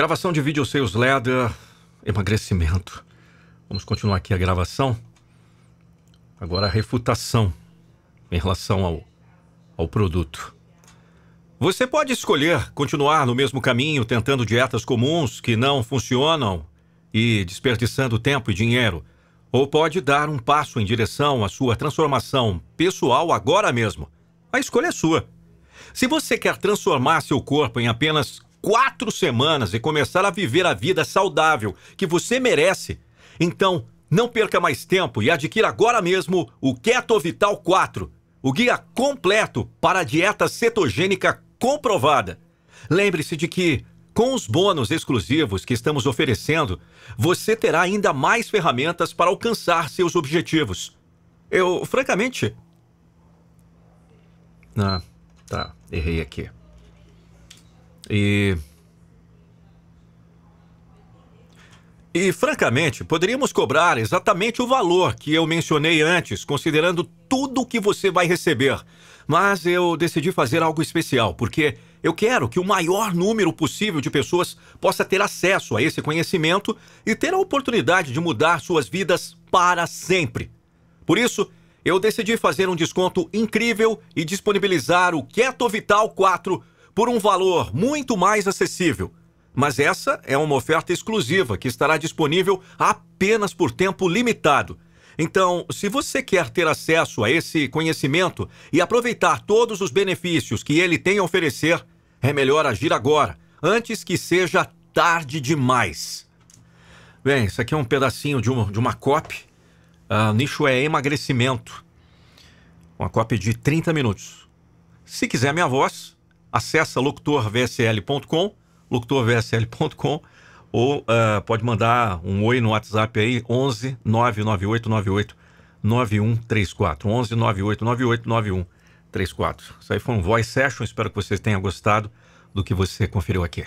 Gravação de vídeo Seus Leather, emagrecimento. Vamos continuar aqui a gravação. Agora a refutação em relação ao, ao produto. Você pode escolher continuar no mesmo caminho, tentando dietas comuns que não funcionam e desperdiçando tempo e dinheiro. Ou pode dar um passo em direção à sua transformação pessoal agora mesmo. A escolha é sua. Se você quer transformar seu corpo em apenas quatro semanas e começar a viver a vida saudável que você merece. Então, não perca mais tempo e adquira agora mesmo o Keto Vital 4, o guia completo para a dieta cetogênica comprovada. Lembre-se de que com os bônus exclusivos que estamos oferecendo, você terá ainda mais ferramentas para alcançar seus objetivos. Eu, francamente. Ah, tá, errei aqui. E. E, francamente, poderíamos cobrar exatamente o valor que eu mencionei antes, considerando tudo o que você vai receber. Mas eu decidi fazer algo especial, porque eu quero que o maior número possível de pessoas possa ter acesso a esse conhecimento e ter a oportunidade de mudar suas vidas para sempre. Por isso, eu decidi fazer um desconto incrível e disponibilizar o Keto Vital 4 por um valor muito mais acessível. Mas essa é uma oferta exclusiva que estará disponível apenas por tempo limitado. Então, se você quer ter acesso a esse conhecimento e aproveitar todos os benefícios que ele tem a oferecer, é melhor agir agora, antes que seja tarde demais. Bem, isso aqui é um pedacinho de uma, de uma copy. Ah, o nicho é emagrecimento. Uma copy de 30 minutos. Se quiser minha voz, Acesse locutorvsl.com, locutorvsl.com, ou uh, pode mandar um oi no WhatsApp aí, 11 998 98 9134. 11 98 98 9134. Isso aí foi um Voice Session, espero que vocês tenham gostado do que você conferiu aqui.